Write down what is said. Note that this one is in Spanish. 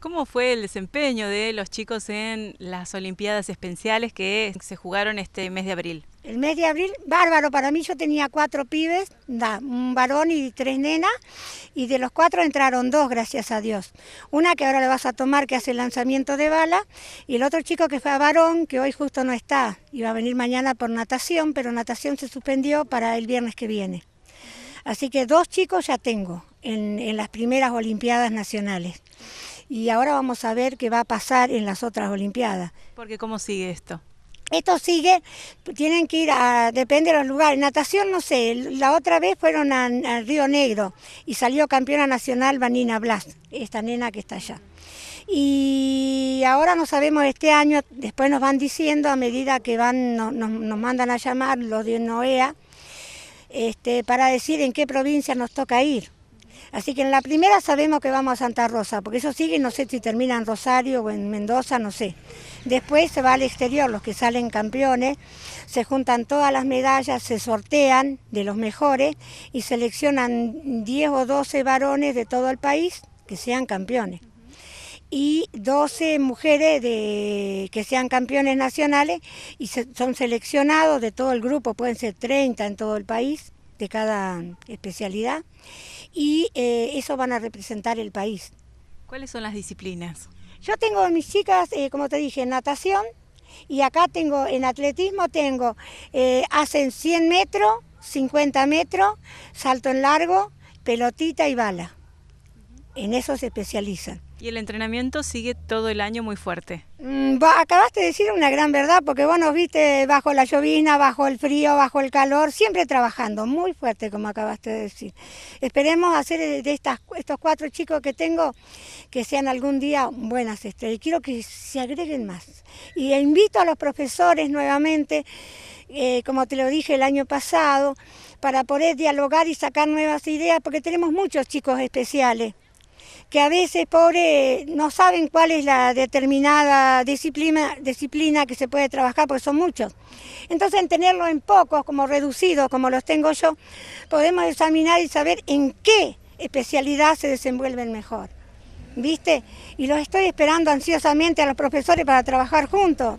¿Cómo fue el desempeño de los chicos en las Olimpiadas Especiales que se jugaron este mes de abril? El mes de abril, bárbaro, para mí yo tenía cuatro pibes, un varón y tres nenas, y de los cuatro entraron dos, gracias a Dios. Una que ahora le vas a tomar que hace el lanzamiento de bala, y el otro chico que fue a varón, que hoy justo no está, iba a venir mañana por natación, pero natación se suspendió para el viernes que viene. Así que dos chicos ya tengo en las primeras Olimpiadas Nacionales y ahora vamos a ver qué va a pasar en las otras Olimpiadas. Porque ¿cómo sigue esto? Esto sigue, tienen que ir a, depende de los lugares. Natación, no sé, la otra vez fueron al Río Negro y salió campeona nacional Vanina Blas, esta nena que está allá. Y ahora no sabemos este año, después nos van diciendo a medida que van, nos, mandan a llamar los de NOEA, este, para decir en qué provincia nos toca ir. Así que en la primera sabemos que vamos a Santa Rosa, porque eso sigue, no sé si termina en Rosario o en Mendoza, no sé. Después se va al exterior, los que salen campeones, se juntan todas las medallas, se sortean de los mejores y seleccionan 10 o 12 varones de todo el país que sean campeones. Y 12 mujeres que sean campeones nacionales y son seleccionados de todo el grupo, pueden ser 30 en todo el país de cada especialidad y eh, eso van a representar el país. ¿Cuáles son las disciplinas? Yo tengo mis chicas, eh, como te dije, natación y acá tengo en atletismo, tengo, eh, hacen 100 metros, 50 metros, salto en largo, pelotita y bala. En eso se especializan. ¿Y el entrenamiento sigue todo el año muy fuerte? Mm, acabaste de decir una gran verdad, porque vos nos viste bajo la llovina, bajo el frío, bajo el calor, siempre trabajando, muy fuerte, como acabaste de decir. Esperemos hacer eh, de estas, estos cuatro chicos que tengo que sean algún día buenas estrellas. Quiero que se agreguen más. Y invito a los profesores nuevamente, eh, como te lo dije el año pasado, para poder dialogar y sacar nuevas ideas, porque tenemos muchos chicos especiales que a veces, pobre, no saben cuál es la determinada disciplina, disciplina que se puede trabajar, porque son muchos. Entonces, en tenerlo en pocos, como reducidos, como los tengo yo, podemos examinar y saber en qué especialidad se desenvuelven mejor. ¿Viste? Y los estoy esperando ansiosamente a los profesores para trabajar juntos.